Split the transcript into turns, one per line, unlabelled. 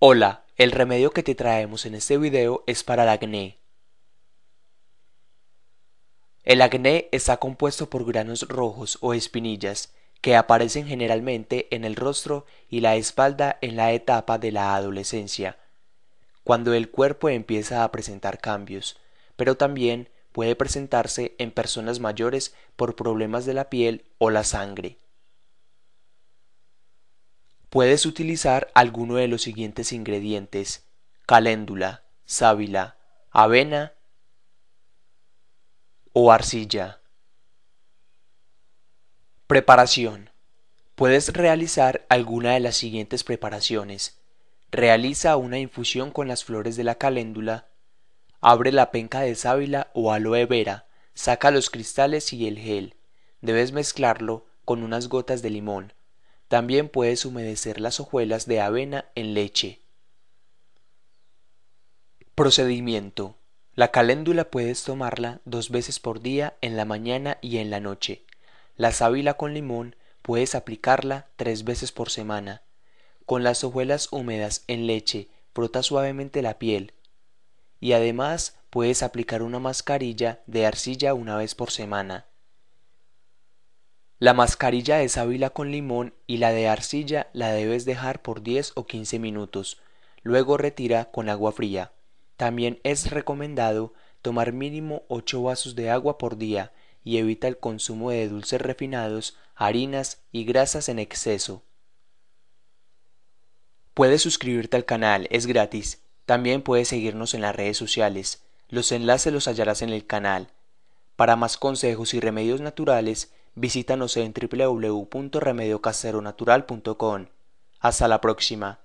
Hola, el remedio que te traemos en este video es para el acné. El acné está compuesto por granos rojos o espinillas que aparecen generalmente en el rostro y la espalda en la etapa de la adolescencia, cuando el cuerpo empieza a presentar cambios, pero también puede presentarse en personas mayores por problemas de la piel o la sangre. Puedes utilizar alguno de los siguientes ingredientes: caléndula, sábila, avena o arcilla. Preparación. Puedes realizar alguna de las siguientes preparaciones. Realiza una infusión con las flores de la caléndula. Abre la penca de sábila o aloe vera. Saca los cristales y el gel. Debes mezclarlo con unas gotas de limón. También puedes humedecer las hojuelas de avena en leche. Procedimiento. La caléndula puedes tomarla dos veces por día en la mañana y en la noche. La sábila con limón puedes aplicarla tres veces por semana. Con las hojuelas húmedas en leche frota suavemente la piel. Y además puedes aplicar una mascarilla de arcilla una vez por semana. La mascarilla de sábila con limón y la de arcilla la debes dejar por 10 o 15 minutos, luego retira con agua fría. También es recomendado tomar mínimo 8 vasos de agua por día y evita el consumo de dulces refinados, harinas y grasas en exceso. Puedes suscribirte al canal, es gratis. También puedes seguirnos en las redes sociales. Los enlaces los hallarás en el canal. Para más consejos y remedios naturales, Visítanos en www.remediocaseronatural.com. Hasta la próxima.